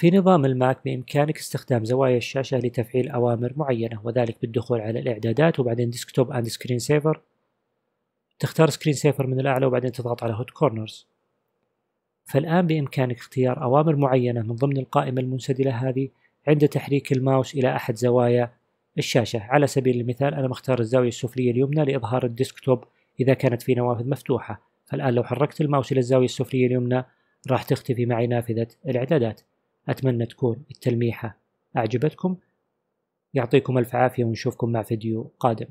في نظام الماك بإمكانك استخدام زوايا الشاشة لتفعيل أوامر معينة وذلك بالدخول على الإعدادات وبعدين ديسكتوب أند سكرين سيفر تختار سكرين سيفر من الأعلى وبعدين تضغط على هوت كورنرز فالآن بإمكانك اختيار أوامر معينة من ضمن القائمة المنسدلة هذه عند تحريك الماوس إلى أحد زوايا الشاشة على سبيل المثال أنا مختار الزاوية السفلية اليمنى لإظهار الديسكتوب إذا كانت في نوافذ مفتوحة فالآن لو حركت الماوس إلى الزاوية السفلية اليمنى راح تختفي معي نافذة الإعدادات أتمنى تكون التلميحة أعجبتكم يعطيكم ألف عافية ونشوفكم مع فيديو قادم